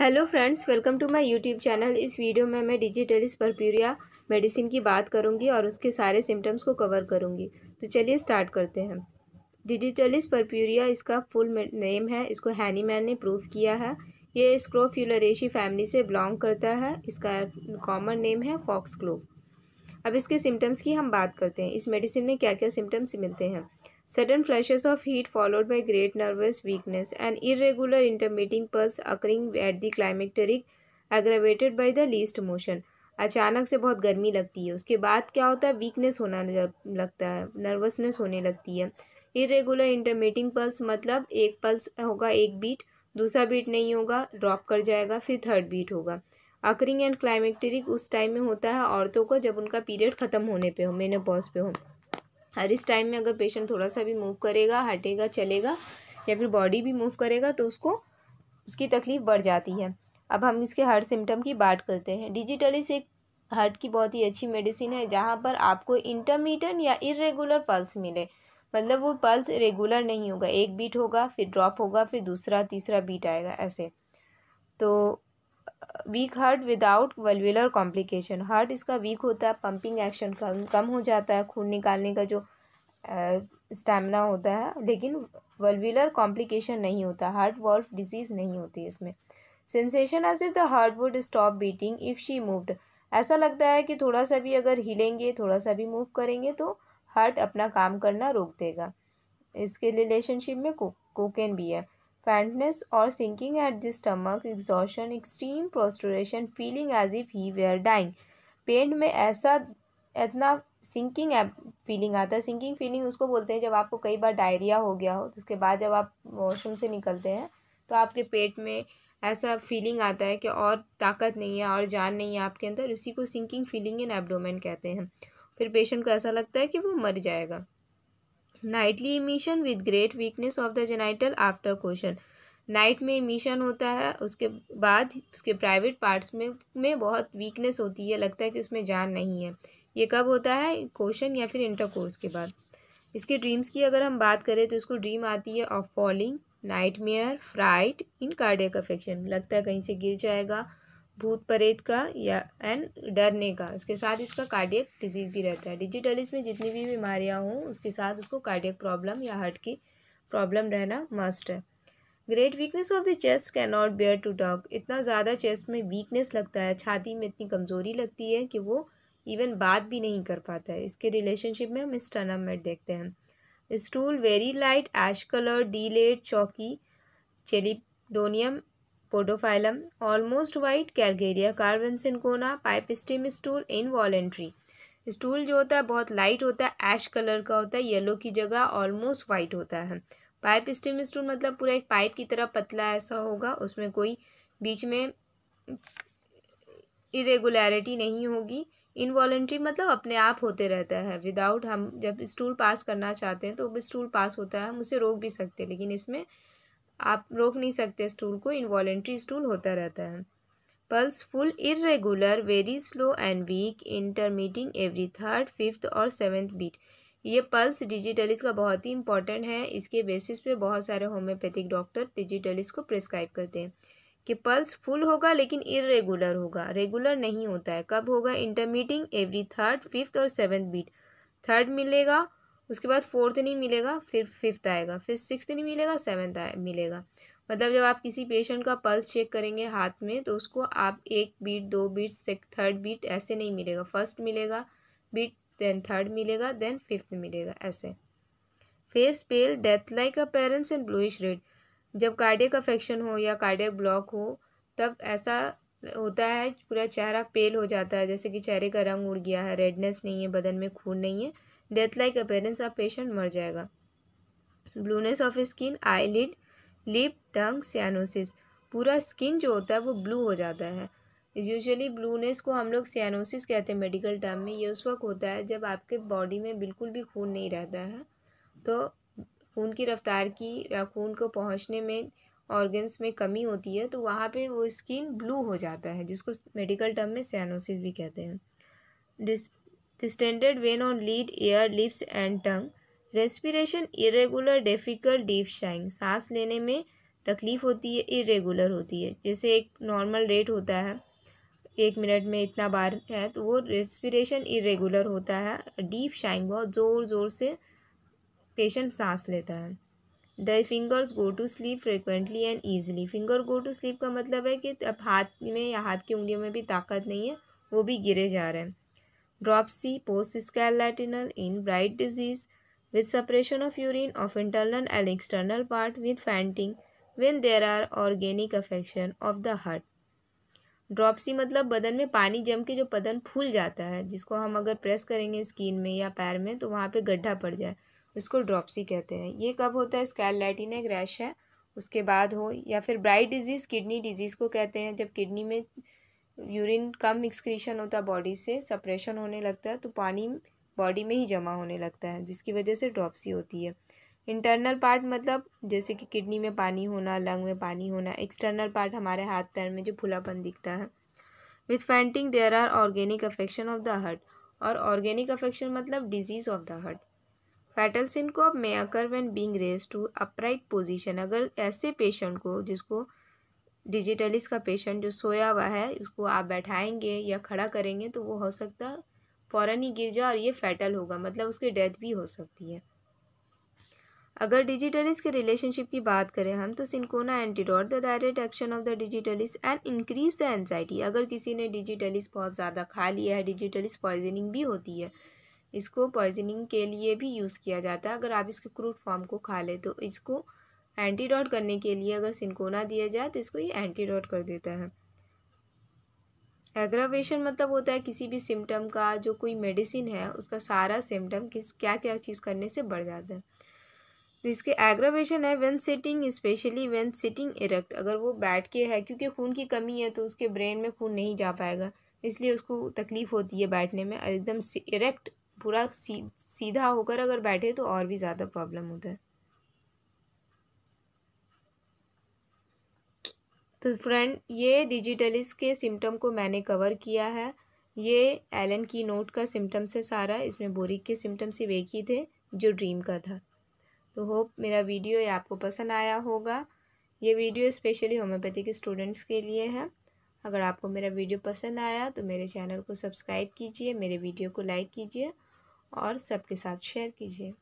Hello friends welcome to my YouTube channel इस video में मैं डिजिटलिस परप्यूरिया मेडिसिन की बात करूंगी और उसके सारे सिम्टम्स को कवर करूंगी तो चलिए स्टार्ट करते हैं डिजिटलिस परप्यूरिया इसका फुल नेम है इसको हैनीमैन ने प्रूव किया है ये स्क्रोफ्यूलरेशी फैमिली से बिलोंग करता है इसका कॉमन नेम है फॉक्स क्लोव अब इसके सिम्टम्स की हम बात करते हैं इस मेडिसिन में क्या क्या सिम्टम्स मिलते हैं Sudden flashes of heat followed by great nervous weakness and irregular intermitting pulse occurring at the climacteric aggravated by the least motion. अचानक से बहुत गर्मी लगती है उसके बाद क्या होता है वीकनेस होना लगता है नर्वसनेस होने लगती है इरेगुलर इंटरमीटिंग पल्स मतलब एक पल्स होगा एक बीट दूसरा बीट नहीं होगा ड्रॉप कर जाएगा फिर थर्ड बीट होगा अकरिंग एंड क्लाइमेक्टेरिक उस टाइम में होता है औरतों को जब उनका पीरियड ख़त्म होने पे हो मेनोपॉज पे हो हर इस टाइम में अगर पेशेंट थोड़ा सा भी मूव करेगा हटेगा चलेगा या फिर बॉडी भी मूव करेगा तो उसको उसकी तकलीफ़ बढ़ जाती है अब हम इसके हर सिम्टम की बात करते हैं डिजिटलिस एक हार्ट की बहुत ही अच्छी मेडिसिन है जहाँ पर आपको इंटरमीडियन या इरेगुलर पल्स मिले मतलब वो पल्स रेगुलर नहीं होगा एक बीट होगा फिर ड्रॉप होगा फिर दूसरा तीसरा बीट आएगा ऐसे तो weak heart without valvular complication heart इसका वीक होता है पंपिंग एक्शन कम कम हो जाता है खून निकालने का जो स्टेमिना होता है लेकिन वलविलर कॉम्प्लिकेशन नहीं होता हार्ट वॉल्फ डिजीज़ नहीं होती इसमें sensation as if the heart would stop beating if she moved ऐसा लगता है कि थोड़ा सा भी अगर हिलेंगे थोड़ा सा भी मूव करेंगे तो हार्ट अपना काम करना रोक देगा इसके रिलेशनशिप में को, कोकेन भी है faintness और sinking at the stomach exhaustion, extreme prostration feeling as if he were dying पेंट में ऐसा इतना सिंकिंग फीलिंग आता है सिंकिंग फीलिंग उसको बोलते हैं जब आपको कई बार डायरिया हो गया हो तो उसके बाद जब आप वॉशरूम से निकलते हैं तो आपके पेट में ऐसा फीलिंग आता है कि और ताकत नहीं है और जान नहीं है आपके अंदर उसी को सिंकिंग फीलिंग इन एबडोमेन कहते हैं फिर पेशेंट को ऐसा लगता है कि वो मर जाएगा nightly emission with great weakness of the genital after question night में इमिशन होता है उसके बाद उसके प्राइवेट पार्ट्स में में बहुत वीकनेस होती है लगता है कि उसमें जान नहीं है ये कब होता है क्वेश्चन या फिर इंटरकोर्स के बाद इसके ड्रीम्स की अगर हम बात करें तो इसको ड्रीम आती है of falling nightmare fright in cardiac affection लगता है कहीं से गिर जाएगा भूत परेत का या एंड डरने का उसके साथ इसका कार्डियक डिजीज़ भी रहता है डिजिटलिस में जितनी भी बीमारियां हों उसके साथ उसको कार्डियक प्रॉब्लम या हार्ट की प्रॉब्लम रहना मस्ट है great weakness of the chest can not bear to talk इतना ज़्यादा चेस्ट में वीकनेस लगता है छाती में इतनी कमज़ोरी लगती है कि वो इवन बात भी नहीं कर पाता है इसके रिलेशनशिप में हम टर्नामेंट देखते हैं stool very light ash colour डी लेट चौकी chelidonium podophyllum almost white calcarea carbon cinchona pipe stem stool involuntary stool जो होता है बहुत लाइट होता है ऐश कलर का होता है येलो की जगह ऑलमोस्ट वाइट होता है पाइप स्टीम स्टूल मतलब पूरा एक पाइप की तरह पतला ऐसा होगा उसमें कोई बीच में इरेगुलरिटी नहीं होगी इनवॉलेंट्री मतलब अपने आप होते रहता है विदाउट हम जब स्टूल पास करना चाहते हैं तो स्टूल पास होता है हम उसे रोक भी सकते हैं लेकिन इसमें आप रोक नहीं सकते स्टूल को इन्वॉलेंट्री स्टूल होता रहता है pulse full irregular very slow and weak intermitting every third fifth और सेवेंथ बीट ये पल्स डिजिटलिस का बहुत ही इंपॉर्टेंट है इसके बेसिस पे बहुत सारे होम्योपैथिक डॉक्टर डिजिटलिस को प्रिस्क्राइब करते हैं कि पल्स फुल होगा लेकिन इरेगुलर होगा रेगुलर नहीं होता है कब होगा इंटरमीटिंग एवरी थर्ड फिफ्थ और सेवन्थ बीट थर्ड मिलेगा उसके बाद फोर्थ नहीं मिलेगा फिर फिफ्थ आएगा फिर सिक्स नहीं मिलेगा सेवन्थ मिलेगा मतलब जब आप किसी पेशेंट का पल्स चेक करेंगे हाथ में तो उसको आप एक बीट दो बीट थर्ड बीट ऐसे नहीं मिलेगा फर्स्ट मिलेगा बीट देन थर्ड मिलेगा देन फिफ्थ मिलेगा ऐसे face pale death like appearance and bluish red जब कार्डियक अफेक्शन हो या कार्डियक ब्लॉक हो तब ऐसा होता है पूरा चेहरा पेल हो जाता है जैसे कि चेहरे का रंग उड़ गया है रेडनेस नहीं है बदन में खून नहीं है death like appearance of patient मर जाएगा blueness of skin eyelid lip tongue cyanosis पूरा स्किन जो होता है वो ब्लू हो जाता है यूजुअली ब्लूनेस को हम लोग सियानोसिस कहते हैं मेडिकल टर्म में ये उस वक्त होता है जब आपके बॉडी में बिल्कुल भी खून नहीं रहता है तो खून की रफ्तार की या खून को पहुंचने में ऑर्गन्स में कमी होती है तो वहाँ पे वो स्किन ब्लू हो जाता है जिसको मेडिकल टर्म में सियानोसिस भी कहते हैं डिस The standard vein on lid, ear, lips and tongue. Respiration irregular difficult deep sighing सांस लेने में तकलीफ़ होती है इरेगुलर होती है जैसे एक नॉर्मल रेट होता है एक मिनट में इतना बार है तो वो रेस्पिरेशन इरेगुलर होता है डीप शाइंग बहुत ज़ोर ज़ोर से पेशेंट सांस लेता है the fingers go to sleep frequently and easily finger go to sleep का मतलब है कि अब हाथ में या हाथ की उंगलियों में भी ताकत नहीं है वो भी गिरे जा रहे हैं dropsy, post-scarlatinal in bright disease, with suppression of urine of internal and external part with fainting when there are organic affection of the heart. Dropsy मतलब बदन में पानी जम के जो बदन फूल जाता है जिसको हम अगर प्रेस करेंगे स्किन में या पैर में तो वहाँ पे गड्ढा पड़ जाए उसको ड्रॉपसी कहते हैं ये कब होता है स्कैलैटिनिक रैश है उसके बाद हो या फिर ब्राइट डिजीज़ किडनी डिजीज़ को कहते हैं जब किडनी में यूरिन कम एक्सक्रीशन होता है बॉडी से सप्रेशन होने लगता है तो पानी बॉडी में ही जमा होने लगता है जिसकी वजह से ड्रॉपसी होती है इंटरनल पार्ट मतलब जैसे कि किडनी में पानी होना लंग में पानी होना एक्सटर्नल पार्ट हमारे हाथ पैर में जो फुलापन दिखता है with fainting there are organic affection of the heart और ऑर्गेनिक अफेक्शन मतलब डिजीज़ ऑफ द हर्ट फैटलसिन को अब may occur when being raised to upright position अगर ऐसे पेशेंट को जिसको डिजिटलिस का पेशेंट जो सोया हुआ है उसको आप बैठाएंगे या खड़ा करेंगे तो वो हो सकता है फ़ौरन ही गिर जाए और ये फैटल होगा मतलब उसकी डेथ भी हो सकती है अगर डिजिटलिस के रिलेशनशिप की बात करें हम तो cinchona antidote the direct action of the digitalis and increase the anxiety अगर किसी ने डिजिटलिस बहुत ज़्यादा खा लिया है डिजिटलिस पॉइजनिंग भी होती है इसको पॉइजनिंग के लिए भी यूज़ किया जाता है अगर आप इसके क्रूड फॉर्म को खा लें तो इसको एंटीडॉट करने के लिए अगर सिंकोना दिया जाए तो इसको ये एंटीडॉट कर देता है एग्रावेशन मतलब होता है किसी भी सिम्टम का जो कोई मेडिसिन है उसका सारा सिम्टम किस क्या क्या चीज़ करने से बढ़ जाता है तो इसके एग्रावेशन है when sitting specially when sitting erect अगर वो बैठ के है क्योंकि खून की कमी है तो उसके ब्रेन में खून नहीं जा पाएगा इसलिए उसको तकलीफ़ होती है बैठने में एकदम इरेक्ट पूरा सी, सीधा होकर अगर बैठे तो और भी ज़्यादा प्रॉब्लम होता है तो फ्रेंड ये डिजिटलिस के सिम्टम को मैंने कवर किया है ये एलन की नोट का सिम्टम्स है सारा इसमें बोरिक के सिम्टम्स ही एक ही थे जो ड्रीम का था तो होप मेरा वीडियो ये आपको पसंद आया होगा ये वीडियो स्पेशली होम्योपैथी के स्टूडेंट्स के लिए है अगर आपको मेरा वीडियो पसंद आया तो मेरे चैनल को सब्सक्राइब कीजिए मेरे वीडियो को लाइक कीजिए और सबके साथ शेयर कीजिए